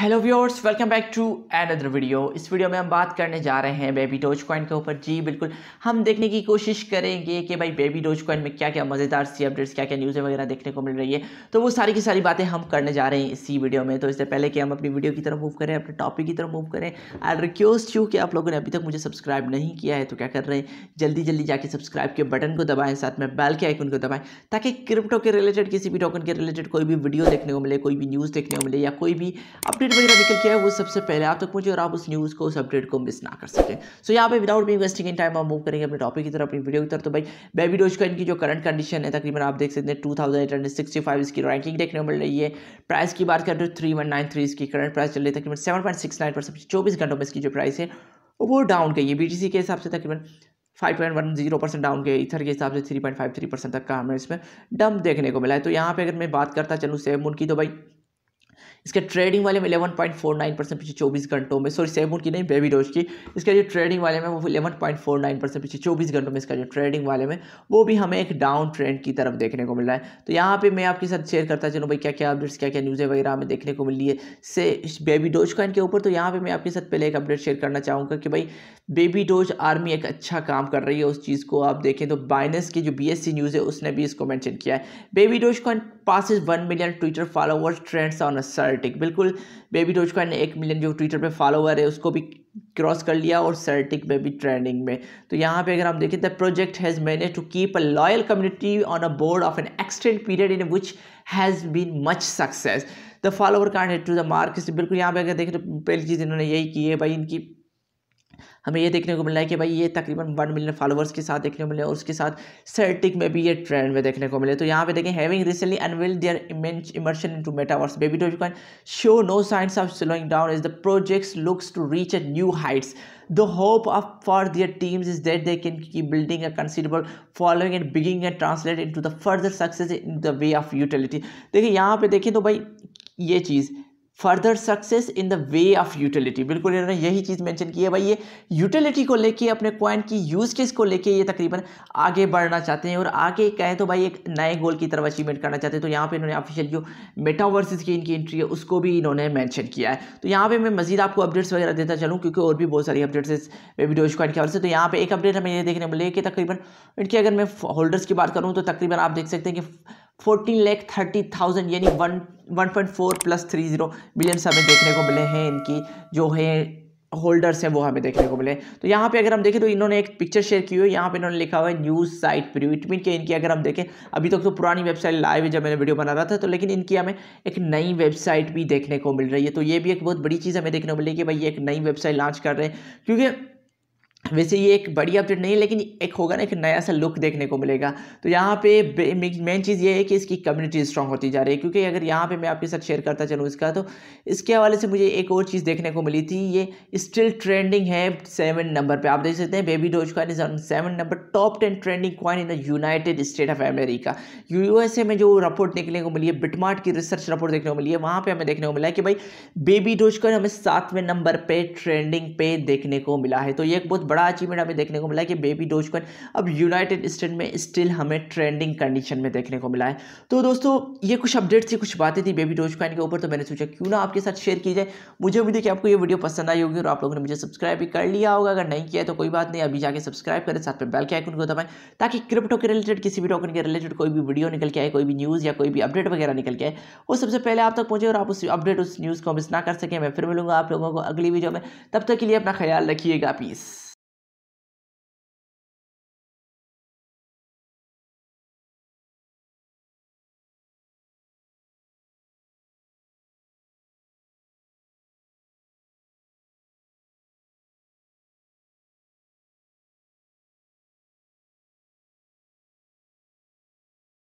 hello viewers welcome back to another video इस video में हम बात करने जा रहे हैं बेबी डोज कॉइन के ऊपर जी बिल्कुल हम देखने की कोशिश करेंगे कि भाई बेबी डोज कॉइन में क्या क्या मज़ेदार सी अपडेट्स क्या क्या न्यूज़ें वगैरह देखने को मिल रही है तो वो सारी की सारी बातें हम करने जा रहे हैं इसी वीडियो में तो इससे पहले कि हम अपनी वीडियो की तरफ मूव करें अपने टॉपिक की तरफ मूव करें आई रिक्वेस्ट यू कि आप लोगों ने अभी तक मुझे सब्सक्राइब नहीं किया है तो क्या कर रहे हैं जल्दी जल्दी जाके सब्सक्राइब के बटन को दबाएँ साथ में बैल के आइकन को दबाएँ ताकि क्रिप्टो के रिलेटेड किसी भी टोकन के रिलेटेड कोई भी वीडियो देखने को मिले कोई भी न्यूज़ देखने को मिले या कोई भी अपने अपडेट वगैरह निकल के है वो सबसे पहले आप तक पहुंचे और आप उस न्यूज़ को उस अपडेट को मिस ना कर सकें सो यहाँ पे without be investing in time आप मूव करेंगे अपने टॉपिक की तरफ अपनी वीडियो की तरफ तो भाई बेबी डोज का इनकी जो करंट कंडीशन है तकरीबन आप देख सकते हैं टू थाउजेंड एट इसकी रैंकिंग देखने को मिल रही है प्राइस की बात करें तो थ्री वन नाइन थ्री इसकी करंट प्राइस चल रही है तकरीबन seven point six nine percent चौबीस घंटों में इसकी जो प्राइस है वो डाउन गई है बी के हिसाब से तकरीबन five point one zero percent down के इथर के हिसाब से three point five three percent तक का हमें इसमें डम देखने को मिला है तो यहाँ पे अगर मैं बात करता चलूँ सेव मून की तो भाई इसके ट्रेडिंग वाले में eleven point four nine percent पीछे चौबीस घंटों में सॉरी सेवन की नहीं बेबी डोज की इसका जो ट्रेडिंग वाले में वो eleven point four nine percent पीछे चौबीस घंटों में इसका जो ट्रेडिंग वाले में वो भी हमें एक डाउन ट्रेंड की तरफ देखने को मिल रहा है तो यहाँ पर मैं आपके साथ शेयर करता चलूँ भाई क्या क्या अपडेट्स क्या क्या न्यूज़ें वगैरह हमें देखने को मिली है से बेबी डोज का इनके ऊपर तो यहाँ पर मैं आपके साथ पहले एक अपडेट शेयर करना चाहूँगा कि भाई बेबी डोज आर्मी एक अच्छा काम कर रही है उस चीज़ को आप देखें तो बाइनस की जो बी न्यूज़ है उसने भी इसको मैंशन किया है Baby dose Coin passes one million Twitter followers trends on CertiK बिल्कुल बेबी डोजकॉइन ने एक मिलियन जो ट्विटर पे फॉलोअर है उसको भी क्रॉस कर लिया और सर्टिक में भी ट्रेंडिंग में तो यहाँ पे अगर हम देखें the project has manage to keep a loyal community on a board of an extend period in which has been much success the follower count to the market बिल्कुल यहाँ पे अगर देखें तो पहली चीज़ इन्होंने यही की है भाई इनकी हमें ये देखने को मिल रहा है कि भाई ये तकरीबन वन मिलियन फॉलोअर्स के साथ देखने को मिले और उसके साथ सर्टिक में भी ये ट्रेंड में देखने को मिले तो यहाँ पे देखें having recently unveil their immense immersion into metaverse baby dose coin show no signs of slowing down is the projects looks to reach a new heights hope of for their teams is that they can keep building a a following and begin and translate into the further success in the way of utility देखिए यहाँ पे देखें तो भाई ये चीज़ further success in the way of utility बिल्कुल इन्होंने यही चीज़ मेंशन की है भाई ये यूटिलिटी को लेके अपने क्वाइन की यूज केस को लेके ये तकरीबन आगे बढ़ना चाहते हैं और आगे कहें तो भाई एक नए गोल की तरफ अचीवमेंट करना चाहते हैं तो यहाँ पे इन्होंने ऑफिशियल जो मेटावर्सिस की इनकी एंट्री है उसको भी इन्होंने मैंशन किया है तो यहाँ पर मैं मजीद आपको अपडेट्स वगैरह देता चलूँ क्योंकि और भी बहुत सारी अपडेट्स इस क्वाइन डोज के हवाले से तो यहाँ पर एक अपडेट हमें ये देखने को मिले कि तकरीबन इनके अगर मैं होल्डर्स की बात करूँ तो तकरीबन आप देख सकते हैं कि फोर्टीन लैख थर्टी थाउजेंड यानी one one point four plus three zero से हमें देखने को मिले हैं इनकी जो है होल्डर्स हैं वो हमें देखने को मिले तो यहाँ पे अगर हम देखें तो इन्होंने एक पिक्चर शेयर की हुई है यहाँ पे इन्होंने लिखा हुआ है न्यूज़ साइट पर इट के इनकी अगर हम देखें अभी तक तो, तो पुरानी वेबसाइट लाइव है जब मैंने वीडियो बना रहा था तो लेकिन इनकी हमें एक नई वेबसाइट भी देखने को मिल रही है तो ये भी एक बहुत बड़ी चीज़ हमें देखने को मिली कि भाई ये एक नई वेबसाइट लॉन्च कर रहे हैं क्योंकि वैसे ये एक बड़ी अपडेट नहीं है लेकिन एक होगा ना एक नया सा लुक देखने को मिलेगा तो यहाँ पे मेन चीज़ ये है कि इसकी कम्युनिटी स्ट्रांग होती जा रही है क्योंकि अगर यहाँ पे मैं आपके साथ शेयर करता चलूँ इसका तो इसके हवाले से मुझे एक और चीज़ देखने को मिली थी ये स्टिल ट्रेंडिंग है सेवन नंबर पर आप देख सकते हैं baby dose coin is seven number top ten trending coin in the United State of America U में जो रिपोर्ट देखने को मिली है बिटमार्ट की रिसर्च रिपोर्ट देखने को मिली है वहाँ पर हमें देखने को मिला है कि भाई बेबी डोज कॉइन हमें सातवें नंबर पर ट्रेंडिंग पे देखने को मिला है तो ये एक बहुत बड़ा अचीवमेंट हमें देखने को मिला है कि बेबी डोज कॉइन अब यूनाइटेड स्टेट में स्टिल हमें ट्रेंडिंग कंडीशन में देखने को मिला है तो दोस्तों ये कुछ अपडेट्स थी कुछ बातें थी बेबी डोज कॉइन के ऊपर तो मैंने सोचा क्यों ना आपके साथ शेयर की जाए मुझे उम्मीद है कि आपको ये वीडियो पसंद आई होगी और आप लोगों ने मुझे सब्सक्राइब भी कर लिया होगा अगर नहीं किया तो कोई बात नहीं अभी जाके सब्सक्राइब करें साथ में बेल के आइकन को दबाएं ताकि क्रिप्टो के रिलेटेड किसी भी टोकन के रिलेटेड कोई भी वीडियो निकल के आए कोई भी न्यूज़ या कोई भी अपडेट वगैरह निकल के आए वो सबसे पहले आप तक पहुँचे और आप उस अपडेट उस न्यूज़ को मिस ना कर सकें मैं फिर मिलूंगा आप लोगों को अगली वीडियो में तब तक के लिए अपना ख्याल रखिएगा प्लीज